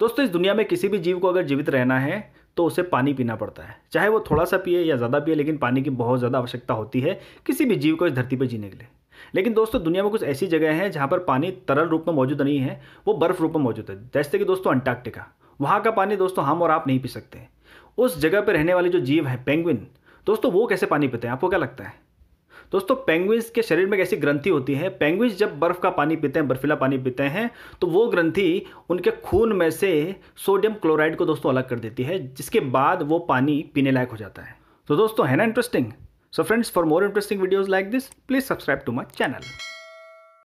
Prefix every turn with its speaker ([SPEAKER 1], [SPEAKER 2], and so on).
[SPEAKER 1] दोस्तों इस दुनिया में किसी भी जीव को अगर जीवित रहना है तो उसे पानी पीना पड़ता है चाहे वो थोड़ा सा पिए या ज़्यादा पिए लेकिन पानी की बहुत ज़्यादा आवश्यकता होती है किसी भी जीव को इस धरती पर जीने के लिए लेकिन दोस्तों दुनिया में कुछ ऐसी जगह हैं जहाँ पर पानी तरल रूप में मौजूद नहीं है वो बर्फ़ रूप में मौजूद है जैसे कि दोस्तों अंटार्कटिका वहाँ का पानी दोस्तों हम और आप नहीं पी सकते उस जगह पर रहने वाले जो जीव हैं पेंगुइन दोस्तों वो कैसे पानी पीते हैं आपको क्या लगता है दोस्तों पेंग्विज के शरीर में कैसी ऐसी ग्रंथि होती है पेंग्विज जब बर्फ का पानी पीते हैं बर्फीला पानी पीते हैं तो वो ग्रंथि उनके खून में से सोडियम क्लोराइड को दोस्तों अलग कर देती है जिसके बाद वो पानी पीने लायक हो जाता है तो दोस्तों है ना interesting so friends for more interesting videos like this please subscribe to my channel